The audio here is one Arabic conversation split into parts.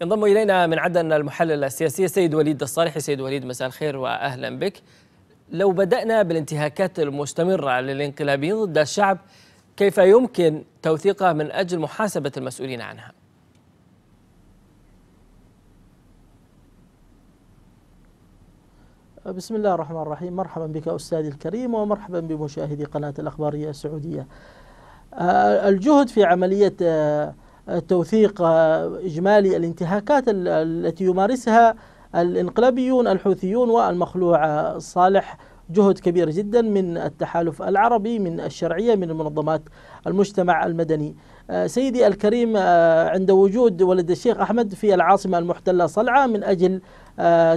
ينضم إلينا من عدن المحلل السياسي سيد وليد الصالحي سيد وليد مساء الخير وأهلا بك لو بدأنا بالانتهاكات المستمرة للانقلابيين ضد الشعب كيف يمكن توثيقها من أجل محاسبة المسؤولين عنها؟ بسم الله الرحمن الرحيم مرحبا بك أستاذي الكريم ومرحبا بمشاهدي قناة الأخبارية السعودية آه، الجهد في عملية آه، توثيق آه، إجمالي الانتهاكات التي يمارسها الانقلابيون الحوثيون والمخلوع الصالح آه، جهد كبير جدا من التحالف العربي من الشرعية من منظمات المجتمع المدني آه، سيدي الكريم عند وجود ولد الشيخ أحمد في العاصمة المحتلة صلعة من أجل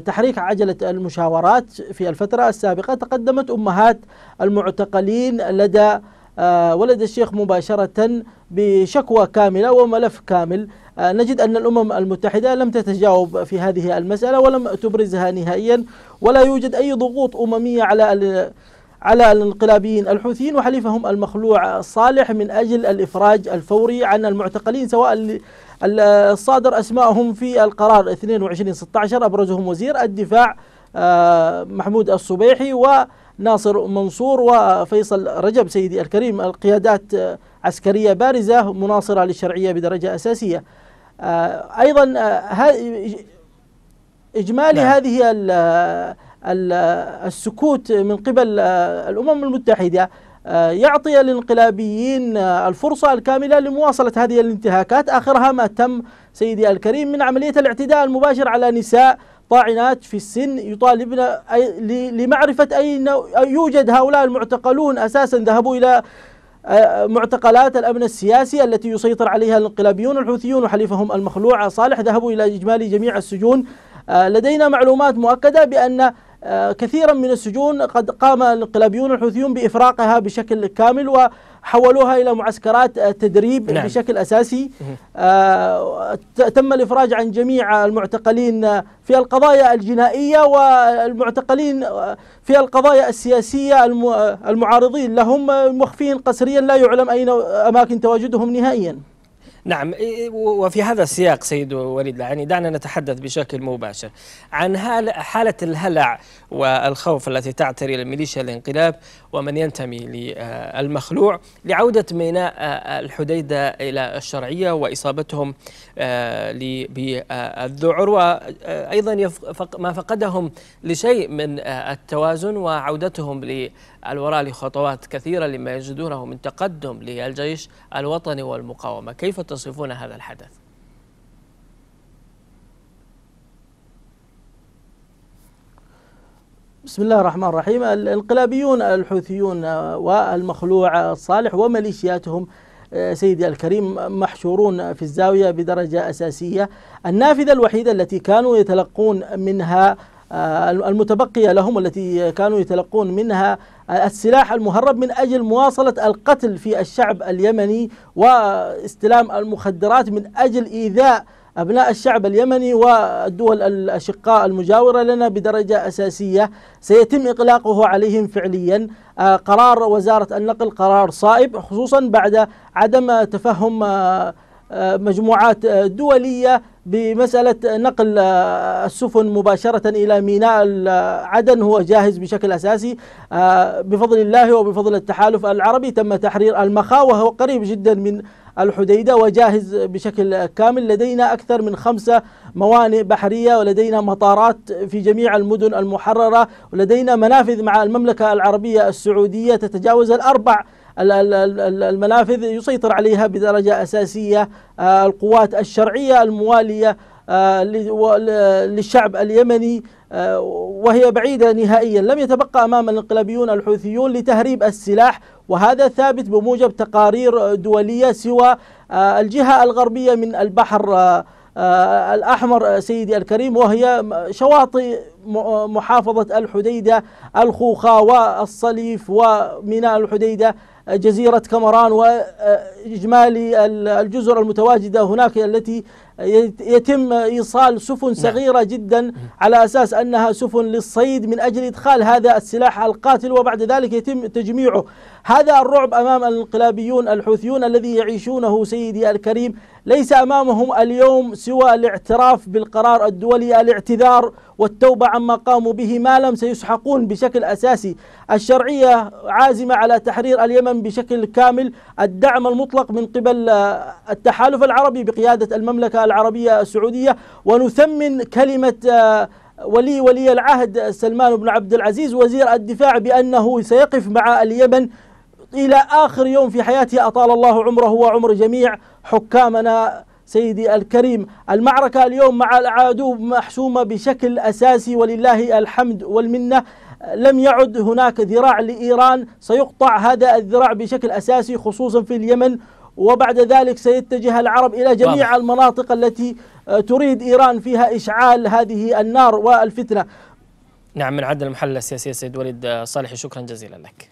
تحريك عجلة المشاورات في الفترة السابقة تقدمت أمهات المعتقلين لدى آه، ولد الشيخ مباشرة بشكوى كاملة وملف كامل آه، نجد أن الأمم المتحدة لم تتجاوب في هذه المسألة ولم تبرزها نهائيا ولا يوجد أي ضغوط أممية على على الانقلابيين الحوثيين وحليفهم المخلوع الصالح من أجل الإفراج الفوري عن المعتقلين سواء الصادر أسماءهم في القرار 22-16 أبرزهم وزير الدفاع آه، محمود الصبيحي و ناصر منصور وفيصل رجب سيدي الكريم القيادات عسكرية بارزة مناصرة للشرعية بدرجة أساسية آه، أيضا آه، إجمالي نعم. هذه السكوت من قبل آه، الأمم المتحدة يعطي الانقلابيين الفرصة الكاملة لمواصلة هذه الانتهاكات آخرها ما تم سيدي الكريم من عملية الاعتداء المباشر على نساء طاعنات في السن يطالبن لمعرفة أين يوجد هؤلاء المعتقلون أساسا ذهبوا إلى آه، معتقلات الأمن السياسي التي يسيطر عليها الانقلابيون الحوثيون وحليفهم المخلوع صالح ذهبوا إلى إجمالي جميع السجون آه، لدينا معلومات مؤكدة بأن آه، كثيرا من السجون قد قام الانقلابيون الحوثيون بإفراقها بشكل كامل وحولوها الى معسكرات آه، تدريب نعم. بشكل اساسي آه، تم الافراج عن جميع المعتقلين في القضايا الجنائيه والمعتقلين في القضايا السياسيه المعارضين لهم مخفين قسريا لا يعلم اين اماكن تواجدهم نهائيا نعم إيه، إيه، وفي هذا السياق سيد وليد العاني دعنا نتحدث بشكل مباشر عن حالة الهلع والخوف التي تعتري الميليشيا الانقلاب ومن ينتمي للمخلوع لعودة ميناء الحديدة إلى الشرعية وإصابتهم آه، بالذعر وأيضا ما فقدهم لشيء من آه، التوازن وعودتهم للوراء لخطوات كثيرة لما يجدونه من تقدم للجيش الوطني والمقاومة كيف تصفون هذا الحدث بسم الله الرحمن الرحيم الانقلابيون الحوثيون آه، والمخلوع آه، الصالح وميليشياتهم آه، سيدي الكريم محشورون في الزاوية بدرجة أساسية النافذة الوحيدة التي كانوا يتلقون منها المتبقية لهم التي كانوا يتلقون منها السلاح المهرب من أجل مواصلة القتل في الشعب اليمني واستلام المخدرات من أجل إيذاء أبناء الشعب اليمني والدول الأشقاء المجاورة لنا بدرجة أساسية سيتم إقلاقه عليهم فعليا آه، قرار وزارة النقل قرار صائب خصوصا بعد عدم تفهم آه، آه، مجموعات دولية بمسألة نقل آه، السفن مباشرة إلى ميناء عدن هو جاهز بشكل أساسي آه، بفضل الله وبفضل التحالف العربي تم تحرير المخا وهو قريب جدا من الحديدة وجاهز بشكل كامل لدينا أكثر من خمسة موانئ بحرية ولدينا مطارات في جميع المدن المحررة ولدينا منافذ مع المملكة العربية السعودية تتجاوز الأربع المنافذ يسيطر عليها بدرجة أساسية آه، القوات الشرعية الموالية آه، للشعب اليمني آه، وهي بعيدة نهائيا لم يتبقى أمام الانقلابيون الحوثيون لتهريب السلاح وهذا ثابت بموجب تقارير دولية سوى الجهة الغربية من البحر الأحمر سيدي الكريم وهي شواطئ محافظة الحديدة الخوخة والصليف وميناء الحديدة جزيرة كمران وإجمالي الجزر المتواجدة هناك التي يتم إيصال سفن نعم. صغيرة جدا على أساس أنها سفن للصيد من أجل إدخال هذا السلاح القاتل وبعد ذلك يتم تجميعه هذا الرعب أمام الانقلابيون الحوثيون الذي يعيشونه سيدي الكريم ليس أمامهم اليوم سوى الاعتراف بالقرار الدولي الاعتذار والتوبة عما قاموا به ما لم سيسحقون بشكل أساسي الشرعية عازمة على تحرير اليمن بشكل كامل الدعم المطلق من قبل آه، التحالف العربي بقيادة المملكة العربية السعودية ونثمن كلمة آه، ولي ولي العهد سلمان بن عبد العزيز وزير الدفاع بأنه سيقف مع اليمن إلى آخر يوم في حياته أطال الله عمره وعمر جميع حكامنا سيدي الكريم المعركة اليوم مع العدو محسومة بشكل أساسي ولله الحمد والمنة لم يعد هناك ذراع لإيران سيقطع هذا الذراع بشكل أساسي خصوصا في اليمن وبعد ذلك سيتجه العرب إلى جميع واضح. المناطق التي آه، تريد إيران فيها إشعال هذه النار والفتنة نعم من عدن المحلل السياسي السيد وليد آه، صالح شكرا جزيلا لك